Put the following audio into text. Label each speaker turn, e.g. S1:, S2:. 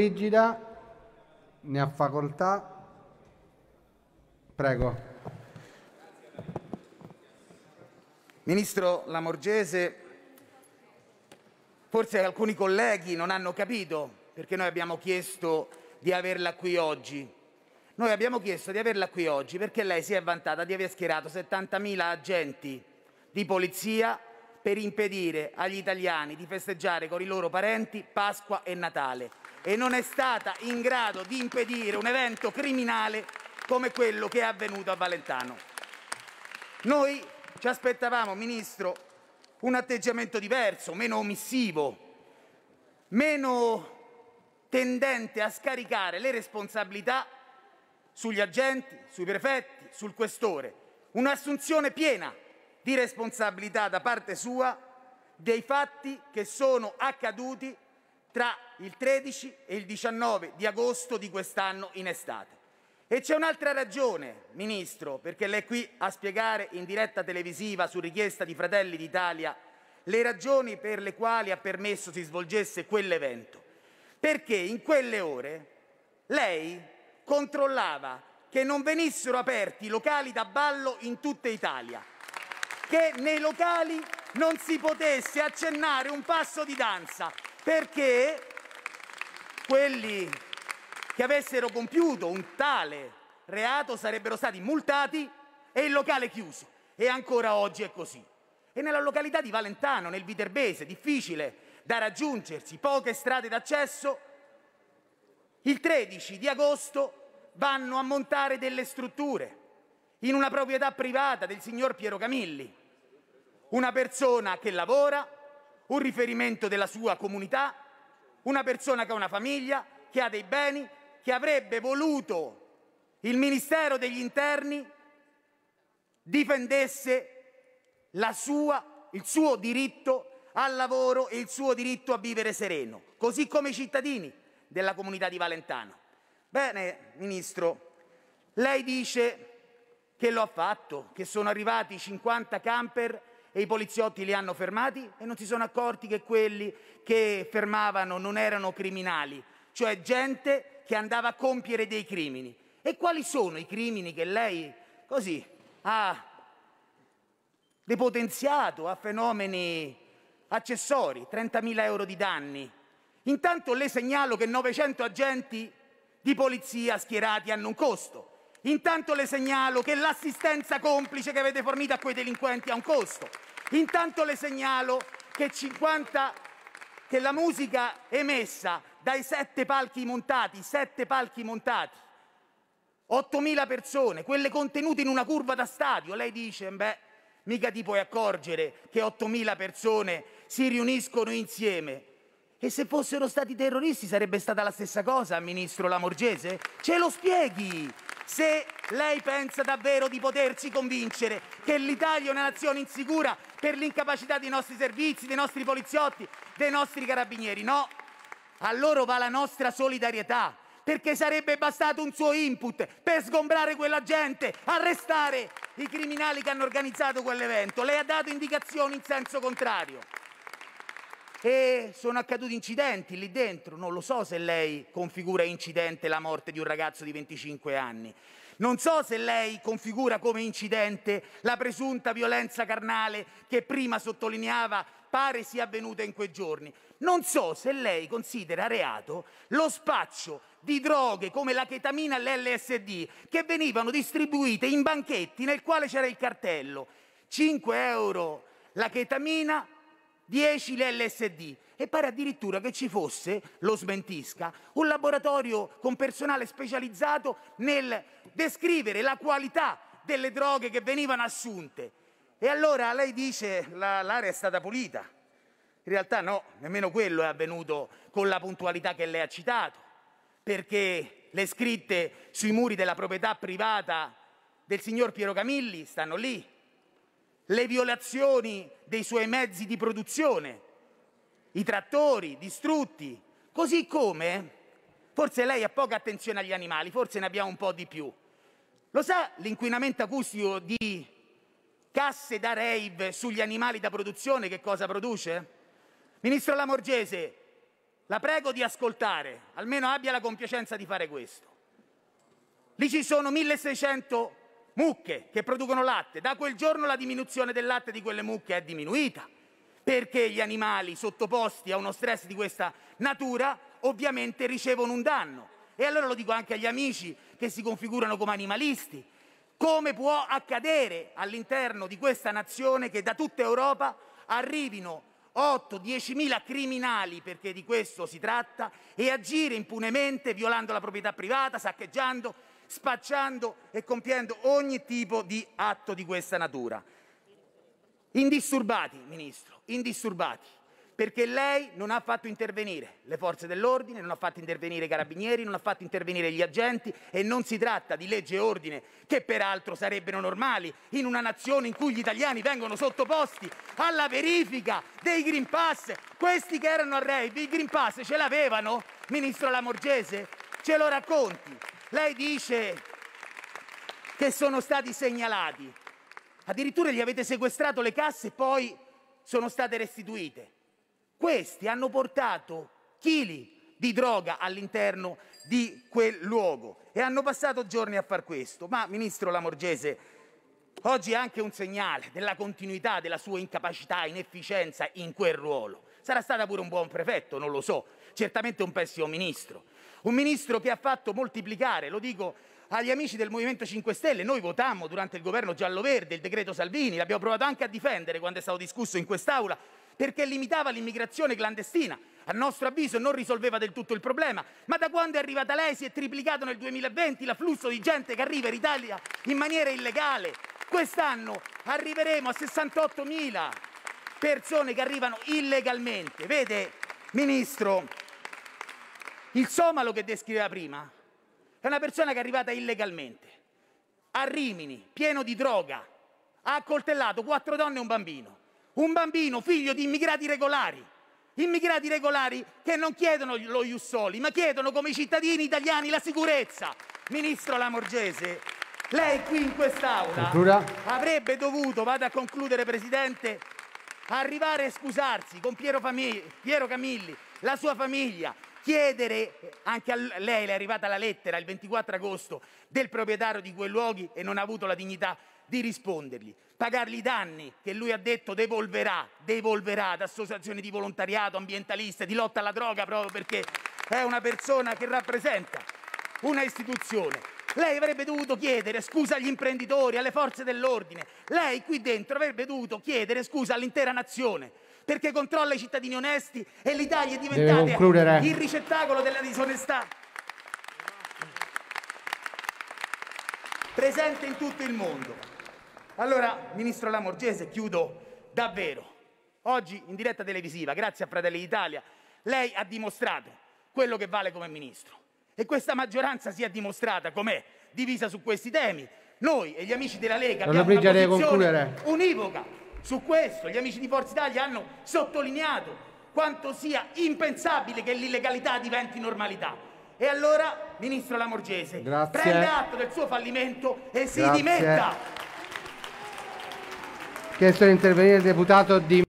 S1: Brigida ne ha facoltà. Prego. Ministro Lamorgese, forse alcuni colleghi non hanno capito perché noi abbiamo chiesto di averla qui oggi. Noi abbiamo chiesto di averla qui oggi perché lei si è vantata di aver schierato 70.000 agenti di polizia per impedire agli italiani di festeggiare con i loro parenti Pasqua e Natale e non è stata in grado di impedire un evento criminale come quello che è avvenuto a Valentano. Noi ci aspettavamo, Ministro, un atteggiamento diverso, meno omissivo, meno tendente a scaricare le responsabilità sugli agenti, sui prefetti, sul questore. Un'assunzione piena di responsabilità da parte sua dei fatti che sono accaduti tra il 13 e il 19 di agosto di quest'anno in estate. E c'è un'altra ragione, Ministro, perché lei è qui a spiegare in diretta televisiva su richiesta di Fratelli d'Italia le ragioni per le quali ha permesso si svolgesse quell'evento. Perché in quelle ore lei controllava che non venissero aperti i locali da ballo in tutta Italia, che nei locali non si potesse accennare un passo di danza, perché quelli che avessero compiuto un tale reato sarebbero stati multati e il locale chiuso. E ancora oggi è così. E nella località di Valentano, nel Viterbese, difficile da raggiungersi, poche strade d'accesso, il 13 di agosto vanno a montare delle strutture in una proprietà privata del signor Piero Camilli, una persona che lavora, un riferimento della sua comunità una persona che ha una famiglia, che ha dei beni, che avrebbe voluto il Ministero degli Interni difendesse sua, il suo diritto al lavoro e il suo diritto a vivere sereno, così come i cittadini della comunità di Valentano. Bene, Ministro, lei dice che lo ha fatto, che sono arrivati 50 camper i poliziotti li hanno fermati e non si sono accorti che quelli che fermavano non erano criminali, cioè gente che andava a compiere dei crimini. E quali sono i crimini che lei così ha depotenziato a fenomeni accessori, 30.000 euro di danni? Intanto le segnalo che 900 agenti di polizia schierati hanno un costo. Intanto le segnalo che l'assistenza complice che avete fornito a quei delinquenti ha un costo. Intanto le segnalo che, 50, che la musica emessa dai sette palchi montati, sette palchi montati, 8.000 persone, quelle contenute in una curva da stadio, lei dice, beh, mica ti puoi accorgere che 8.000 persone si riuniscono insieme. E se fossero stati terroristi sarebbe stata la stessa cosa, ministro Lamorgese? Ce lo spieghi! Se lei pensa davvero di poterci convincere che l'Italia è una nazione insicura, per l'incapacità dei nostri servizi, dei nostri poliziotti, dei nostri carabinieri. No, a loro va la nostra solidarietà, perché sarebbe bastato un suo input per sgombrare quella gente, arrestare i criminali che hanno organizzato quell'evento. Lei ha dato indicazioni in senso contrario. E sono accaduti incidenti lì dentro, non lo so se lei configura incidente la morte di un ragazzo di 25 anni. Non so se lei configura come incidente la presunta violenza carnale che prima sottolineava pare sia avvenuta in quei giorni. Non so se lei considera reato lo spaccio di droghe come la chetamina e l'LSD che venivano distribuite in banchetti nel quale c'era il cartello. 5 euro la chetamina, 10 l'LSD e pare addirittura che ci fosse, lo smentisca, un laboratorio con personale specializzato nel descrivere la qualità delle droghe che venivano assunte. E allora lei dice la, l'area è stata pulita. In realtà no, nemmeno quello è avvenuto con la puntualità che lei ha citato, perché le scritte sui muri della proprietà privata del signor Piero Camilli stanno lì, le violazioni dei suoi mezzi di produzione, i trattori distrutti, così come forse lei ha poca attenzione agli animali, forse ne abbiamo un po' di più. Lo sa l'inquinamento acustico di casse da rave sugli animali da produzione che cosa produce? Ministro Lamorgese, la prego di ascoltare, almeno abbia la compiacenza di fare questo. Lì ci sono 1600 mucche che producono latte. Da quel giorno la diminuzione del latte di quelle mucche è diminuita, perché gli animali sottoposti a uno stress di questa natura ovviamente ricevono un danno. E allora lo dico anche agli amici che si configurano come animalisti. Come può accadere all'interno di questa nazione che da tutta Europa arrivino 8-10 mila criminali, perché di questo si tratta, e agire impunemente violando la proprietà privata, saccheggiando, spacciando e compiendo ogni tipo di atto di questa natura. Indisturbati, Ministro, indisturbati, perché lei non ha fatto intervenire le forze dell'ordine, non ha fatto intervenire i carabinieri, non ha fatto intervenire gli agenti e non si tratta di legge e ordine che peraltro sarebbero normali in una nazione in cui gli italiani vengono sottoposti alla verifica dei Green Pass. Questi che erano a Rave, i Green Pass ce l'avevano, Ministro Lamorgese? Ce lo racconti? Lei dice che sono stati segnalati. Addirittura gli avete sequestrato le casse e poi sono state restituite. Questi hanno portato chili di droga all'interno di quel luogo e hanno passato giorni a far questo. Ma, ministro Lamorgese, oggi è anche un segnale della continuità della sua incapacità, inefficienza in quel ruolo. Sarà stata pure un buon prefetto, non lo so, certamente un pessimo ministro un ministro che ha fatto moltiplicare, lo dico agli amici del Movimento 5 Stelle, noi votammo durante il governo giallo-verde il decreto Salvini, l'abbiamo provato anche a difendere quando è stato discusso in quest'Aula, perché limitava l'immigrazione clandestina. A nostro avviso non risolveva del tutto il problema, ma da quando è arrivata lei si è triplicato nel 2020 l'afflusso di gente che arriva in Italia in maniera illegale. Quest'anno arriveremo a 68.000 persone che arrivano illegalmente. Vede, Ministro, il somalo che descriveva prima è una persona che è arrivata illegalmente a Rimini, pieno di droga, ha accoltellato quattro donne e un bambino. Un bambino figlio di immigrati regolari, immigrati regolari che non chiedono lo Jussoli, ma chiedono come cittadini italiani la sicurezza. Ministro Lamorgese, lei qui in quest'aula Cultura. avrebbe dovuto, vado a concludere Presidente, arrivare e scusarsi con Piero, Famigli, Piero Camilli, la sua famiglia, chiedere, anche a lei le è arrivata la lettera il 24 agosto del proprietario di quei luoghi e non ha avuto la dignità di rispondergli, pagargli i danni che lui ha detto devolverà, devolverà ad associazioni di volontariato ambientaliste, di lotta alla droga, proprio perché è una persona che rappresenta una istituzione. Lei avrebbe dovuto chiedere scusa agli imprenditori, alle forze dell'ordine. Lei qui dentro avrebbe dovuto chiedere scusa all'intera nazione perché controlla i cittadini onesti e l'Italia è diventata il ricettacolo della disonestà. Presente in tutto il mondo. Allora, Ministro Lamorgese, chiudo davvero. Oggi in diretta televisiva, grazie a Fratelli d'Italia, lei ha dimostrato quello che vale come Ministro. E questa maggioranza si è dimostrata com'è, divisa su questi temi. Noi e gli amici della Lega non abbiamo una posizione univoca su questo. Gli amici di Forza Italia hanno sottolineato quanto sia impensabile che l'illegalità diventi normalità. E allora, Ministro Lamorgese, Grazie. prende atto del suo fallimento e si Grazie. dimetta. Chiesto di intervenire il deputato Di